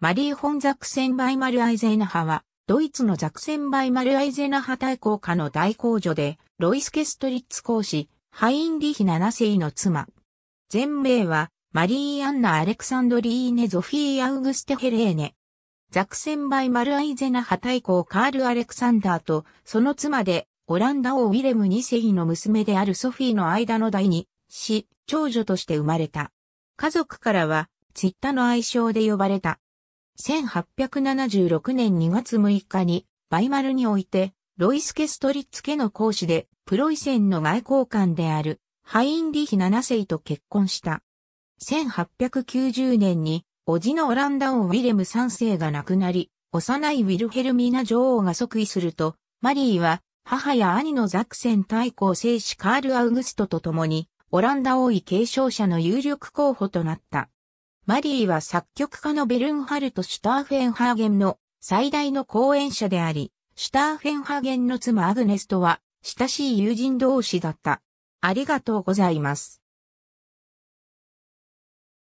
マリー・ホン・ザクセン・バイマル・アイゼーナハは、ドイツのザクセン・バイマル・アイゼーナハ大公家の大公女で、ロイス・ケストリッツ公使、ハインリヒ7世の妻。全名は、マリー・アンナ・アレクサンドリーネ・ゾフィー・アウグステ・ヘレーネ。ザクセン・バイマル・アイゼナハ大公カール・アレクサンダーと、その妻で、オランダ王ウィレム2世の娘であるソフィーの間の第二、死、長女として生まれた。家族からは、ツイッタの愛称で呼ばれた。1876年2月6日に、バイマルにおいて、ロイスケ・ストリッツ家の講師で、プロイセンの外交官である、ハインリヒ7世と結婚した。1890年に、叔父のオランダ王ウィレム3世が亡くなり、幼いウィルヘルミーナ女王が即位すると、マリーは、母や兄のザクセン大公聖子カール・アウグストと共に、オランダ王位継承者の有力候補となった。マリーは作曲家のベルンハルト・シュターフェンハーゲンの最大の講演者であり、シュターフェンハーゲンの妻アグネスとは親しい友人同士だった。ありがとうございます。